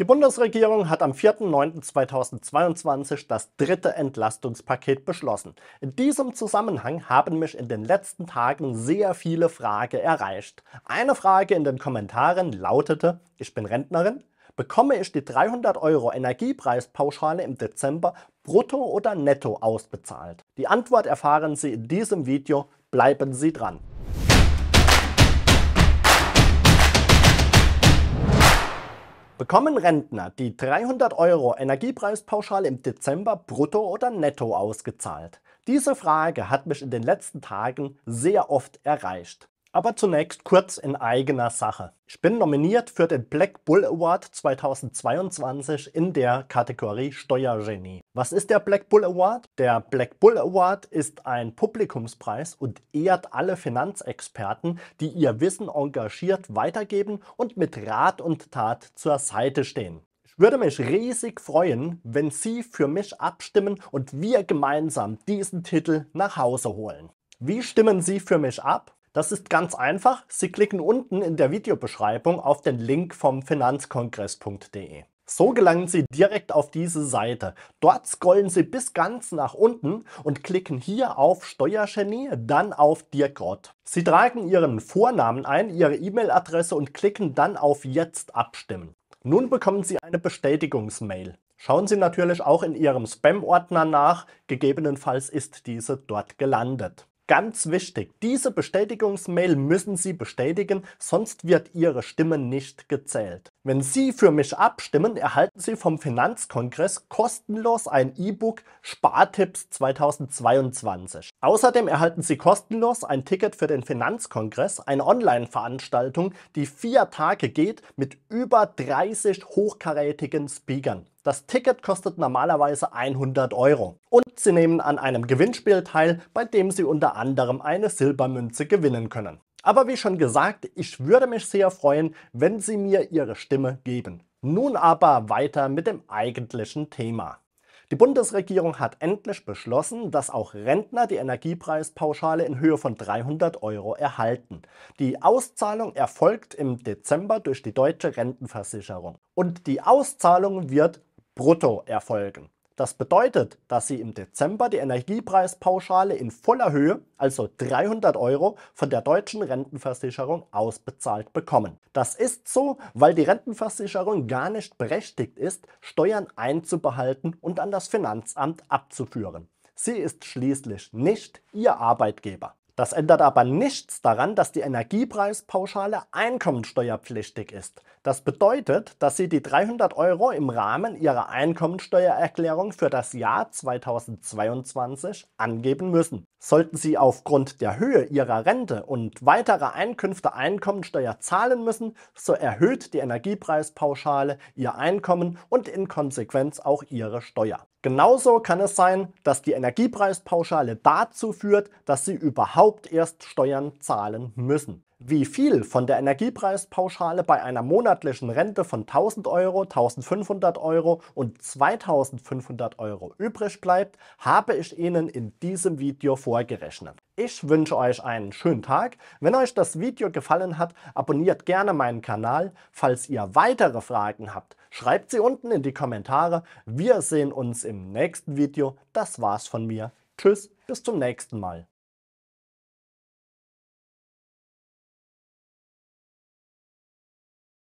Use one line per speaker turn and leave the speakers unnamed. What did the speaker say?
Die Bundesregierung hat am 4.9.2022 das dritte Entlastungspaket beschlossen. In diesem Zusammenhang haben mich in den letzten Tagen sehr viele Fragen erreicht. Eine Frage in den Kommentaren lautete, ich bin Rentnerin, bekomme ich die 300 Euro Energiepreispauschale im Dezember brutto oder netto ausbezahlt? Die Antwort erfahren Sie in diesem Video, bleiben Sie dran. Bekommen Rentner die 300 Euro Energiepreispauschale im Dezember brutto oder netto ausgezahlt? Diese Frage hat mich in den letzten Tagen sehr oft erreicht. Aber zunächst kurz in eigener Sache. Ich bin nominiert für den Black Bull Award 2022 in der Kategorie Steuergenie. Was ist der Black Bull Award? Der Black Bull Award ist ein Publikumspreis und ehrt alle Finanzexperten, die ihr Wissen engagiert weitergeben und mit Rat und Tat zur Seite stehen. Ich würde mich riesig freuen, wenn Sie für mich abstimmen und wir gemeinsam diesen Titel nach Hause holen. Wie stimmen Sie für mich ab? Das ist ganz einfach. Sie klicken unten in der Videobeschreibung auf den Link vom finanzkongress.de. So gelangen Sie direkt auf diese Seite. Dort scrollen Sie bis ganz nach unten und klicken hier auf Steuergenie, dann auf Dirk Roth. Sie tragen Ihren Vornamen ein, Ihre E-Mail-Adresse und klicken dann auf Jetzt abstimmen. Nun bekommen Sie eine Bestätigungsmail. Schauen Sie natürlich auch in Ihrem Spam-Ordner nach, gegebenenfalls ist diese dort gelandet. Ganz wichtig, diese Bestätigungsmail müssen Sie bestätigen, sonst wird Ihre Stimme nicht gezählt. Wenn Sie für mich abstimmen, erhalten Sie vom Finanzkongress kostenlos ein E-Book Spartipps 2022. Außerdem erhalten Sie kostenlos ein Ticket für den Finanzkongress, eine Online-Veranstaltung, die vier Tage geht mit über 30 hochkarätigen Speakern. Das Ticket kostet normalerweise 100 Euro. Und Sie nehmen an einem Gewinnspiel teil, bei dem Sie unter anderem eine Silbermünze gewinnen können. Aber wie schon gesagt, ich würde mich sehr freuen, wenn Sie mir Ihre Stimme geben. Nun aber weiter mit dem eigentlichen Thema. Die Bundesregierung hat endlich beschlossen, dass auch Rentner die Energiepreispauschale in Höhe von 300 Euro erhalten. Die Auszahlung erfolgt im Dezember durch die deutsche Rentenversicherung. Und die Auszahlung wird brutto erfolgen. Das bedeutet, dass Sie im Dezember die Energiepreispauschale in voller Höhe, also 300 Euro, von der deutschen Rentenversicherung ausbezahlt bekommen. Das ist so, weil die Rentenversicherung gar nicht berechtigt ist, Steuern einzubehalten und an das Finanzamt abzuführen. Sie ist schließlich nicht Ihr Arbeitgeber. Das ändert aber nichts daran, dass die Energiepreispauschale einkommensteuerpflichtig ist. Das bedeutet, dass Sie die 300 Euro im Rahmen Ihrer Einkommensteuererklärung für das Jahr 2022 angeben müssen. Sollten Sie aufgrund der Höhe Ihrer Rente und weiterer Einkünfte Einkommensteuer zahlen müssen, so erhöht die Energiepreispauschale Ihr Einkommen und in Konsequenz auch Ihre Steuer. Genauso kann es sein, dass die Energiepreispauschale dazu führt, dass Sie überhaupt erst Steuern zahlen müssen wie viel von der Energiepreispauschale bei einer monatlichen Rente von 1000 Euro, 1500 Euro und 2500 Euro übrig bleibt, habe ich Ihnen in diesem Video vorgerechnet. Ich wünsche euch einen schönen Tag. Wenn euch das Video gefallen hat, abonniert gerne meinen Kanal. Falls ihr weitere Fragen habt, schreibt sie unten in die Kommentare. Wir sehen uns im nächsten Video. Das war's von mir. Tschüss, bis zum nächsten Mal.